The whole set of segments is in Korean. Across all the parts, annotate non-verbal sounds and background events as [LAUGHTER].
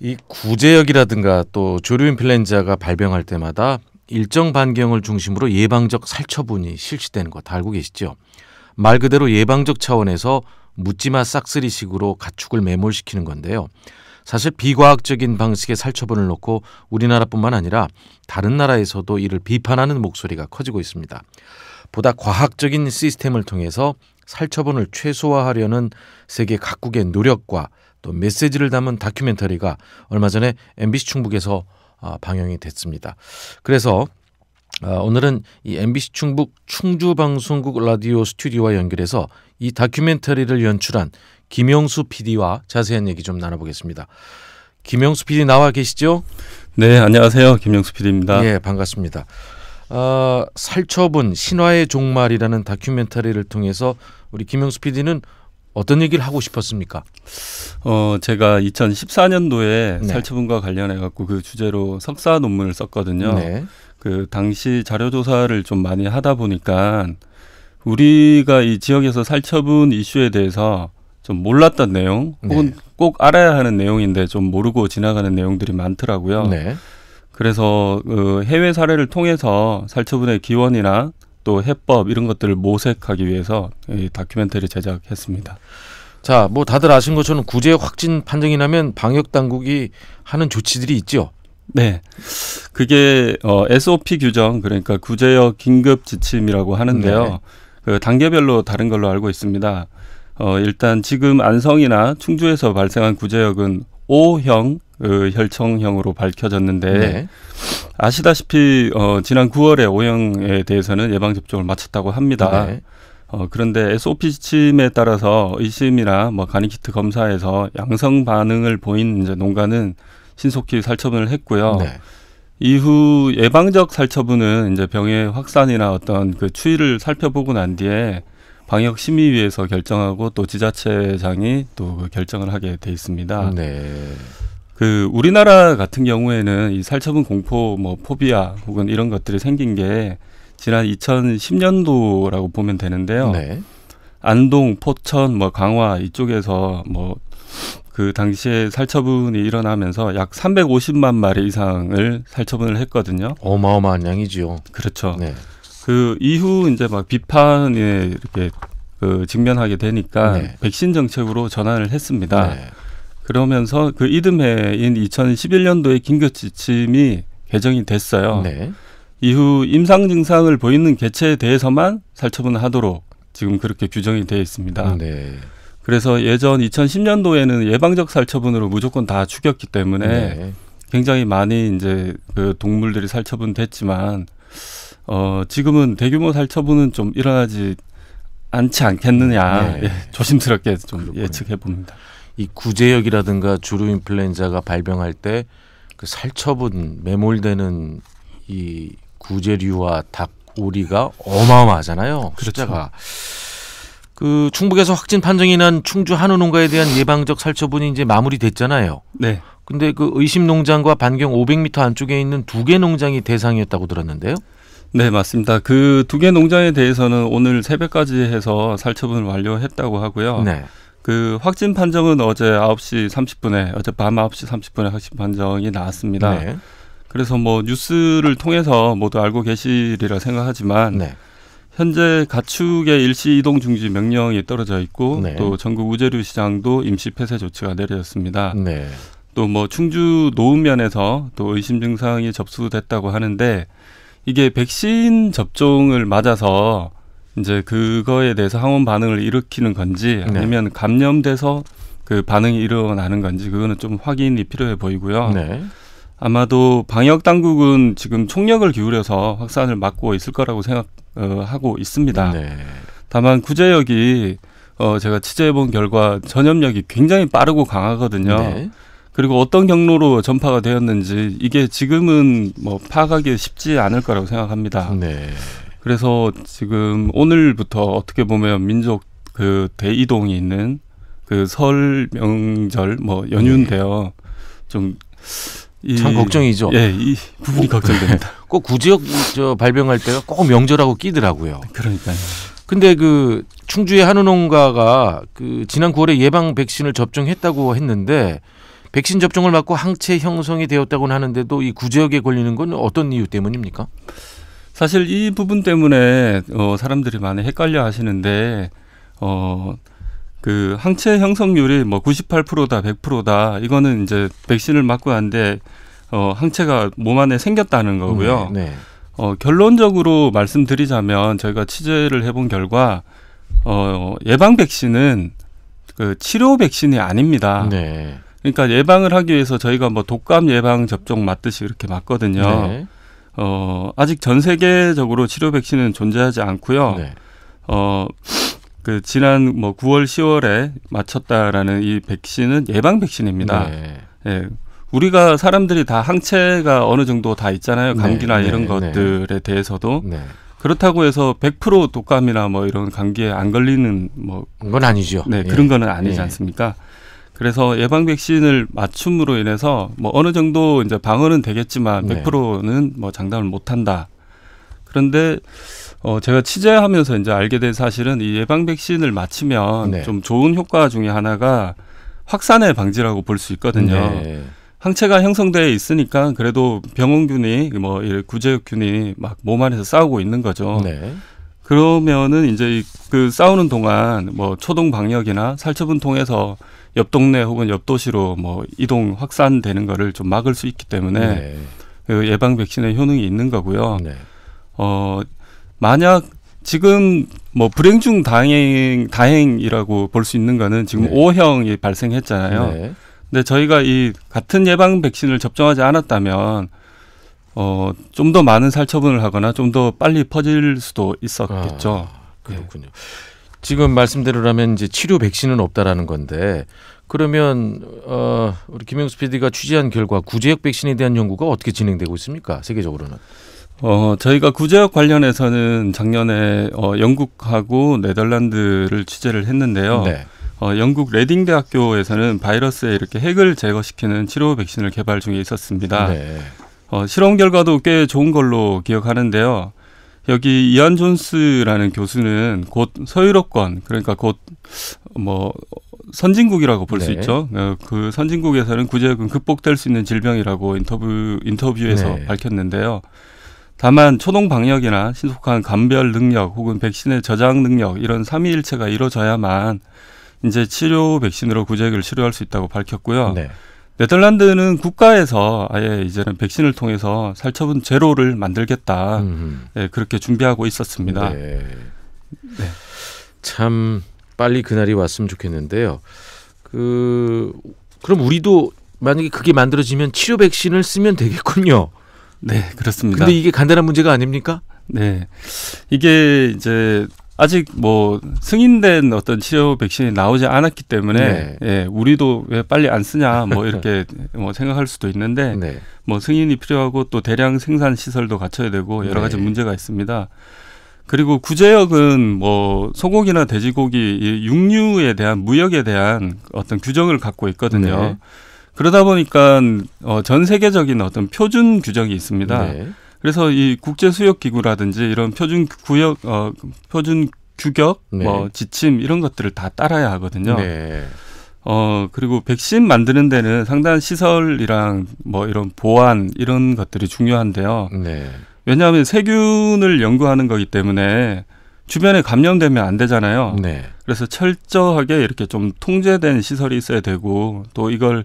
이 구제역이라든가 또 조류 인플루엔자가 발병할 때마다 일정 반경을 중심으로 예방적 살처분이 실시되는 거 다 알고 계시죠? 말 그대로 예방적 차원에서 묻지마 싹쓸이식으로 가축을 매몰시키는 건데요. 사실 비과학적인 방식의 살처분을 놓고 우리나라뿐만 아니라 다른 나라에서도 이를 비판하는 목소리가 커지고 있습니다. 보다 과학적인 시스템을 통해서 살처분을 최소화하려는 세계 각국의 노력과 또 메시지를 담은 다큐멘터리가 얼마 전에 MBC 충북에서 아, 방영이 됐습니다. 그래서 아, 오늘은 이 MBC 충북 충주 방송국 라디오 스튜디오와 연결해서 이 다큐멘터리를 연출한 김영수 PD와 자세한 얘기 좀 나눠보겠습니다. 김영수 PD 나와 계시죠? 네, 안녕하세요. 김영수 PD입니다. 예, 반갑습니다. 어, 살처분 신화의 종말이라는 다큐멘터리를 통해서 우리 김영수 PD는 어떤 얘기를 하고 싶었습니까? 어, 제가 2014년도에 네. 살처분과 관련해 갖고 그 주제로 석사 논문을 썼거든요. 네. 그 당시 자료 조사를 좀 많이 하다 보니까 우리가 이 지역에서 살처분 이슈에 대해서 좀 몰랐던 내용 네. 혹은 네. 꼭 알아야 하는 내용인데 좀 모르고 지나가는 내용들이 많더라고요. 네. 그래서 그 해외 사례를 통해서 살처분의 기원이나 또 해법 이런 것들을 모색하기 위해서 이 네. 다큐멘터리 제작했습니다. 자, 뭐 다들 아신 것처럼 구제 확진 판정이 나면 방역 당국이 하는 조치들이 있죠. 네. 그게 어 SOP 규정 그러니까 구제역 긴급 지침이라고 하는데요. 네. 그 단계별로 다른 걸로 알고 있습니다. 어 일단 지금 안성이나 충주에서 발생한 구제역은 O형 그 혈청형으로 밝혀졌는데 네. 아시다시피 어, 지난 9월에 오형에 대해서는 예방 접종을 마쳤다고 합니다. 네. 어, 그런데 SOP 지침에 따라서 의심이나 뭐 간이키트 검사에서 양성 반응을 보인 이제 농가는 신속히 살처분을 했고요. 네. 이후 예방적 살처분은 이제 병의 확산이나 어떤 그 추이를 살펴보고 난 뒤에 방역 심의위에서 결정하고 또 지자체장이 또 그 결정을 하게 돼 있습니다. 네. 그 우리나라 같은 경우에는 이 살처분 공포 뭐 포비아 혹은 이런 것들이 생긴 게 지난 2010년도라고 보면 되는데요. 네. 안동, 포천, 뭐 강화 이쪽에서 뭐 그 당시에 살처분이 일어나면서 약 350만 마리 이상을 살처분을 했거든요. 어마어마한 양이지요. 그렇죠. 네. 그 이후 이제 막 비판에 이렇게 그 직면하게 되니까 네. 백신 정책으로 전환을 했습니다. 네. 그러면서 그 이듬해인 2011년도에 긴급 지침이 개정이 됐어요. 네. 이후 임상 증상을 보이는 개체에 대해서만 살처분하도록 지금 그렇게 규정이 되어 있습니다. 네. 그래서 예전 2010년도에는 예방적 살처분으로 무조건 다 죽였기 때문에 네. 굉장히 많이 이제 그 동물들이 살처분됐지만 어 지금은 대규모 살처분은 좀 일어나지 않지 않겠느냐 네. 예, 조심스럽게 좀 예측해 봅니다. 이 구제역이라든가 주류 인플루엔자가 발병할 때 그 살처분 매몰되는 이 구제류와 닭 오리가 어마어마하잖아요. 그렇죠. 그 충북에서 확진 판정이 난 충주 한우 농가에 대한 예방적 살처분이 이제 마무리됐잖아요. 네. 근데 그 의심 농장과 반경 500m 안쪽에 있는 두 개 농장이 대상이었다고 들었는데요. 네, 맞습니다. 그 두 개 농장에 대해서는 오늘 새벽까지 해서 살처분을 완료했다고 하고요. 네. 그 확진 판정은 어제 9시 30분에 어젯밤 9시 30분에 확진 판정이 나왔습니다. 네. 그래서 뭐 뉴스를 통해서 모두 알고 계시리라 생각하지만 네. 현재 가축의 일시 이동 중지 명령이 떨어져 있고 네. 또 전국 우재류 시장도 임시 폐쇄 조치가 내려졌습니다. 네. 또뭐 충주 노은면에서 또 의심 증상이 접수됐다고 하는데 이게 백신 접종을 맞아서 이제 그거에 대해서 항원 반응을 일으키는 건지 네. 아니면 감염돼서 그 반응이 일어나는 건지 그거는 좀 확인이 필요해 보이고요. 네. 아마도 방역 당국은 지금 총력을 기울여서 확산을 막고 있을 거라고 생각하고 어, 있습니다. 네. 다만 구제역이 어, 제가 취재해 본 결과 전염력이 굉장히 빠르고 강하거든요. 네. 그리고 어떤 경로로 전파가 되었는지 이게 지금은 뭐 파악하기 쉽지 않을 거라고 생각합니다. 네. 그래서 지금 오늘부터 어떻게 보면 민족 그 대이동이 있는 그 설 명절 뭐 연휴인데요. 좀참 걱정이죠. 예, 이 부분이 꼭, 걱정됩니다. [LAUGHS] 꼭 구지역 저 발병할 때가 꼭 명절하고 끼더라고요. 그러니까요. 근데 그 충주의 한우 농가가 그 지난 9월에 예방 백신을 접종했다고 했는데 백신 접종을 맞고 항체 형성이 되었다고는 하는데도 이 구지역에 걸리는 건 어떤 이유 때문입니까? 사실 이 부분 때문에 어, 사람들이 많이 헷갈려 하시는데 어, 그 항체 형성률이 뭐 98%다, 100%다 이거는 이제 백신을 맞고 한데 어, 항체가 몸 안에 생겼다는 거고요. 네, 네. 어, 결론적으로 말씀드리자면 저희가 취재를 해본 결과 어, 예방 백신은 그 치료 백신이 아닙니다. 네. 그러니까 예방을 하기 위해서 저희가 뭐 독감 예방 접종 맞듯이 이렇게 맞거든요. 네. 어, 아직 전 세계적으로 치료 백신은 존재하지 않고요. 네. 어, 그 지난 뭐 9월 10월에 맞췄다라는 이 백신은 예방 백신입니다. 네. 예. 우리가 사람들이 다 항체가 어느 정도 다 있잖아요. 네. 감기나 네, 이런 네. 것들에 대해서도 네. 그렇다고 해서 100% 독감이나 뭐 이런 감기에 안 걸리는 뭐건 아니죠. 네, 예. 그런 거는 아니지 예. 않습니까? 그래서 예방 백신을 맞춤으로 인해서 뭐 어느 정도 이제 방어는 되겠지만 100%는 뭐 장담을 못 한다. 그런데 어 제가 취재하면서 이제 알게 된 사실은 이 예방 백신을 맞추면 네. 좀 좋은 효과 중에 하나가 확산의 방지라고 볼 수 있거든요. 네. 항체가 형성돼 있으니까 그래도 병원균이 뭐구제균이막 몸 안에서 싸우고 있는 거죠. 네. 그러면은 이제 그 싸우는 동안 뭐 초동 방역이나 살처분 통해서 옆 동네 혹은 옆 도시로 뭐 이동 확산되는 거를 좀 막을 수 있기 때문에 네. 그 예방 백신의 효능이 있는 거고요. 네. 어 만약 지금 뭐 불행 중 다행 다행이라고 볼 수 있는 거는 지금 네. 오형이 발생했잖아요. 네. 근데 저희가 이 같은 예방 백신을 접종하지 않았다면 어, 좀 더 많은 살 처분을 하거나 좀 더 빨리 퍼질 수도 있었겠죠. 아, 예. 그렇군요. 네. 지금 말씀대로라면 이제 치료 백신은 없다라는 건데 그러면 어, 우리 김영수 PD가 취재한 결과 구제역 백신에 대한 연구가 어떻게 진행되고 있습니까? 세계적으로는. 어, 저희가 구제역 관련해서는 작년에 어, 영국하고 네덜란드를 취재를 했는데요. 네. 어, 영국 레딩 대학교에서는 바이러스에 이렇게 핵을 제거시키는 치료 백신을 개발 중에 있었습니다. 네. 어, 실험 결과도 꽤 좋은 걸로 기억하는데요. 여기 이안 존스라는 교수는 곧 서유럽권 그러니까 곧 뭐 선진국이라고 볼수 네. 있죠. 어, 그 선진국에서는 구제역은 극복될 수 있는 질병이라고 인터뷰 인터뷰에서 네. 밝혔는데요. 다만 초동 방역이나 신속한 감별 능력 혹은 백신의 저장 능력 이런 삼위일체가 이루어져야만 이제 치료 백신으로 구제역을 치료할 수 있다고 밝혔고요. 네. 네덜란드는 국가에서 아예 이제는 백신을 통해서 살처분 제로를 만들겠다 네, 그렇게 준비하고 있었습니다. 네. 네. 참 빨리 그날이 왔으면 좋겠는데요. 그 그럼 우리도 만약에 그게 만들어지면 치료 백신을 쓰면 되겠군요. 네, 그렇습니다. 근데 이게 간단한 문제가 아닙니까? 네. 이게 이제 아직 뭐 승인된 어떤 치료 백신이 나오지 않았기 때문에 네. 예, 우리도 왜 빨리 안 쓰냐 뭐 이렇게 [LAUGHS] 뭐 생각할 수도 있는데 네. 뭐 승인이 필요하고 또 대량 생산 시설도 갖춰야 되고 여러 가지 네. 문제가 있습니다. 그리고 구제역은 뭐 소고기나 돼지고기 육류에 대한 무역에 대한 어떤 규정을 갖고 있거든요. 네. 그러다 보니까 어, 전 세계적인 어떤 표준 규정이 있습니다. 네. 그래서 이 국제 수역 기구라든지 이런 표준 구역 어 표준 규격 뭐 네. 뭐 지침 이런 것들을 다 따라야 하거든요. 네. 어 그리고 백신 만드는 데는 상당한 시설이랑 뭐 이런 보안 이런 것들이 중요한데요. 네. 왜냐하면 세균을 연구하는 거기 때문에 주변에 감염되면 안 되잖아요. 네. 그래서 철저하게 이렇게 좀 통제된 시설이 있어야 되고 또 이걸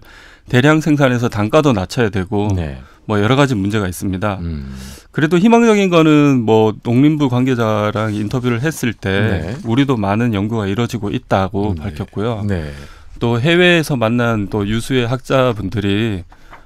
대량 생산해서 단가도 낮춰야 되고 네. 뭐 여러 가지 문제가 있습니다. 음. 그래도 희망적인 거는 뭐 농림부 관계자랑 인터뷰를 했을 때 네. 우리도 많은 연구가 이뤄지고 있다고 음, 네. 밝혔고요. 네. 또 해외에서 만난 또 유수의 학자분들이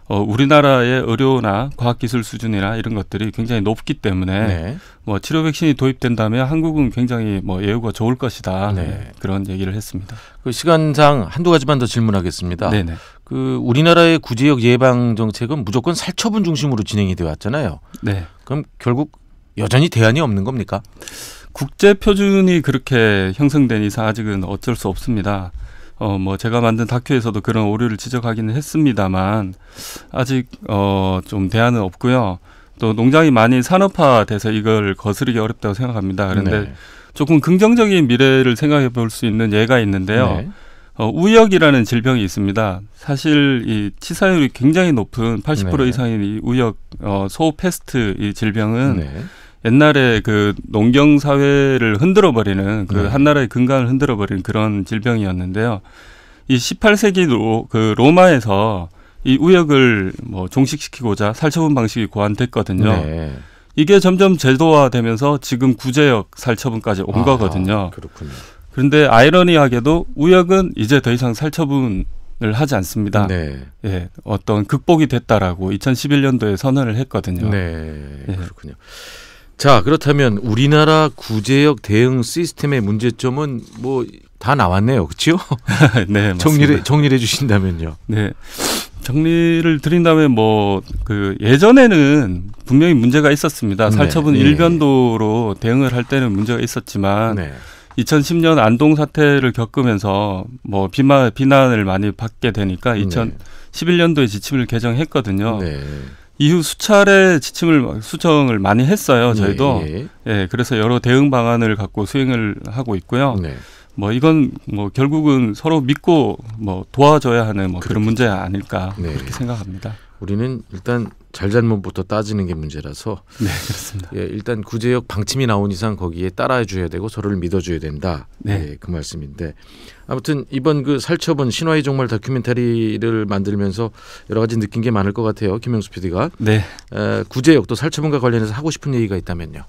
어, 우리나라의 의료나 과학기술 수준이나 이런 것들이 굉장히 높기 때문에 네. 뭐 치료 백신이 도입된다면 한국은 굉장히 뭐 예우가 좋을 것이다 네. 그런 얘기를 했습니다. 그 시간상 한두 가지만 더 질문하겠습니다. 네네. 그 우리나라의 구제역 예방 정책은 무조건 살처분 중심으로 진행이 되어 왔잖아요. 네. 그럼 결국 여전히 대안이 없는 겁니까? 국제 표준이 그렇게 형성된 이상 아직은 어쩔 수 없습니다. 어, 뭐, 제가 만든 다큐에서도 그런 오류를 지적하기는 했습니다만, 아직, 어, 좀 대안은 없고요. 또 농장이 많이 산업화돼서 이걸 거스르기 어렵다고 생각합니다. 그런데 네. 조금 긍정적인 미래를 생각해 볼 수 있는 예가 있는데요. 네. 어, 우역이라는 질병이 있습니다. 사실 이 치사율이 굉장히 높은 80% 네. 이상인 이 우역 어, 소 패스트 이 질병은 네. 옛날에 그 농경 사회를 흔들어 버리는 그 네. 한나라의 근간을 흔들어 버리는 그런 질병이었는데요. 이 18세기 로, 그 로마에서 이 우역을 뭐 종식시키고자 살처분 방식이 고안됐거든요. 네. 이게 점점 제도화되면서 지금 구제역 살처분까지 온 아, 거거든요. 그렇군요. 그런데 아이러니하게도 우역은 이제 더 이상 살처분을 하지 않습니다. 네. 예, 어떤 극복이 됐다라고 2011년도에 선언을 했거든요. 네, 예. 그렇군요. 자, 그렇다면 우리나라 구제역 대응 시스템의 문제점은 뭐 다 나왔네요. 그렇죠? [LAUGHS] 네, 네, 정리를 정리해 주신다면요. 네. 정리를 드린다면 뭐그 예전에는 분명히 문제가 있었습니다. 네, 살처분 네, 일변도로 대응을 할 때는 문제가 있었지만 네. 2010년 안동 사태를 겪으면서 뭐 비마, 비난을 많이 받게 되니까 2011년도에 지침을 개정했거든요. 네. 이후 수차례 지침을 수정을 많이 했어요. 네, 저희도 예, 예. 예, 그래서 여러 대응 방안을 갖고 수행을 하고 있고요. 네. 뭐 이건 뭐 결국은 서로 믿고 뭐 도와줘야 하는 뭐그렇겠 그런 문제 아닐까 네. 그렇게 생각합니다. 우리는 일단 잘잘못부터 따지는 게 문제라서 네 그렇습니다. 예, 일단 구제역 방침이 나온 이상 거기에 따라해 줘야 되고 서로를 믿어줘야 된다. 네. 예, 그 말씀인데 아무튼 이번 그 살처분 신화의 종말 다큐멘터리를 만들면서 여러 가지 느낀 게 많을 것 같아요. 김영수 PD가 네 에, 구제역도 살처분과 관련해서 하고 싶은 얘기가 있다면요.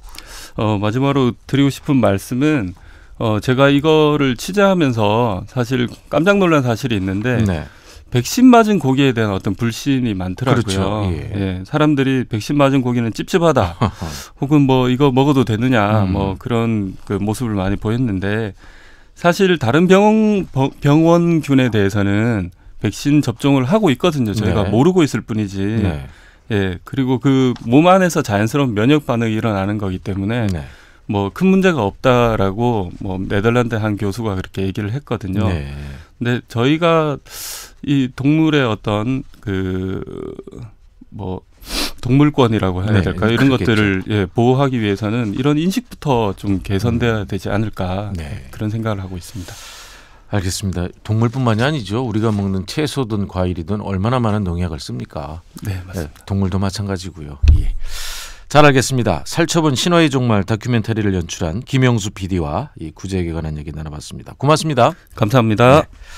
어, 마지막으로 드리고 싶은 말씀은 어, 제가 이거를 취재하면서 사실 깜짝 놀란 사실이 있는데. 네. 백신 맞은 고기에 대한 어떤 불신이 많더라고요. 그렇죠. 예. 예. 사람들이 백신 맞은 고기는 찝찝하다. [LAUGHS] 혹은 뭐 이거 먹어도 되느냐. 음. 뭐 그런 그 모습을 많이 보였는데 사실 다른 병원 병원균에 대해서는 백신 접종을 하고 있거든요. 저희가 네. 모르고 있을 뿐이지. 네. 예. 그리고 그 몸 안에서 자연스러운 면역 반응이 일어나는 거기 때문에 네. 뭐큰 문제가 없다라고 뭐 네덜란드 한 교수가 그렇게 얘기를 했거든요. 네. 근데 저희가 이 동물의 어떤 그 뭐 동물권이라고 해야 될까요? 네, 이런 것들을 예, 보호하기 위해서는 이런 인식부터 좀 개선돼야 되지 않을까 네. 그런 생각을 하고 있습니다. 알겠습니다. 동물뿐만이 아니죠. 우리가 먹는 채소든 과일이든 얼마나 많은 농약을 씁니까? 네, 맞습니다. 예, 동물도 마찬가지고요. 예. 잘 알겠습니다. 살처분 신화의 종말 다큐멘터리를 연출한 김영수 PD와 이 구제에 관한 얘기 나눠봤습니다. 고맙습니다. 감사합니다. 네.